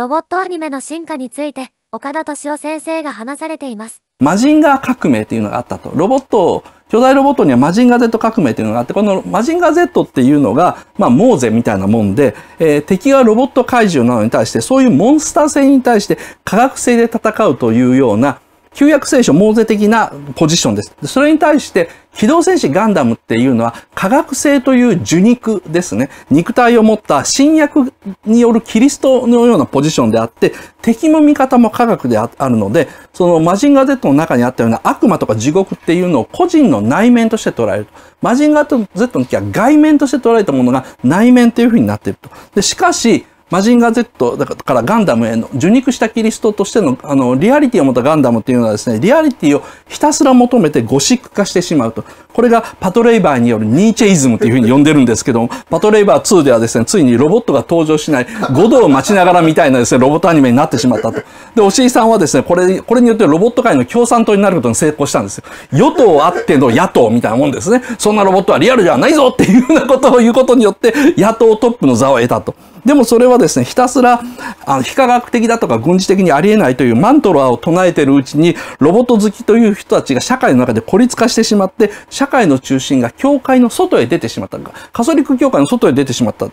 ロボットアニメの進化について、岡田敏夫先生が話されています。マジンガー革命っていうのがあったと。ロボット、巨大ロボットにはマジンガー Z 革命っていうのがあって、このマジンガー Z っていうのが、まあ、モーゼみたいなもんで、えー、敵がロボット怪獣なのに対して、そういうモンスター性に対して科学性で戦うというような、旧約聖書、モーゼ的なポジションです。それに対して、機動戦士ガンダムっていうのは、科学性という受肉ですね。肉体を持った新薬によるキリストのようなポジションであって、敵も味方も科学であるので、そのマジンガー Z の中にあったような悪魔とか地獄っていうのを個人の内面として捉えると。マジンガー Z の時は外面として捉えたものが内面というふうになっていると。でしかし、マジンガー Z だからガンダムへの受肉したキリストとしてのあのリアリティを持ったガンダムっていうのはですね、リアリティをひたすら求めてゴシック化してしまうと。これがパトレイバーによるニーチェイズムというふうに呼んでるんですけども、パトレイバー2ではですね、ついにロボットが登場しない、五度を待ちながらみたいなですね、ロボットアニメになってしまったと。で、押井さんはですね、これ、これによってロボット界の共産党になることに成功したんですよ。与党あっての野党みたいなもんですね。そんなロボットはリアルではないぞっていうようなことを言うことによって、野党トップの座を得たと。でもそれはですね、ひたすら、あの、非科学的だとか軍事的にありえないというマントラを唱えてるうちに、ロボット好きという人たちが社会の中で孤立化してしまって、社会の中心が教会の外へ出てしまった。カソリック教会の外へ出てしまった。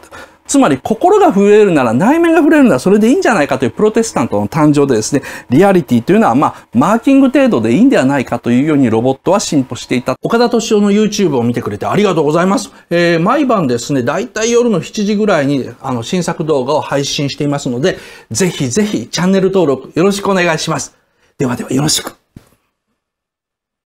つまり心が震えるなら内面が震えるならそれでいいんじゃないかというプロテスタントの誕生でですね、リアリティというのはまあ、マーキング程度でいいんではないかというようにロボットは進歩していた。岡田敏夫の YouTube を見てくれてありがとうございます。えー、毎晩ですね、だいたい夜の7時ぐらいにあの新作動画を配信していますので、ぜひぜひチャンネル登録よろしくお願いします。ではではよろしく。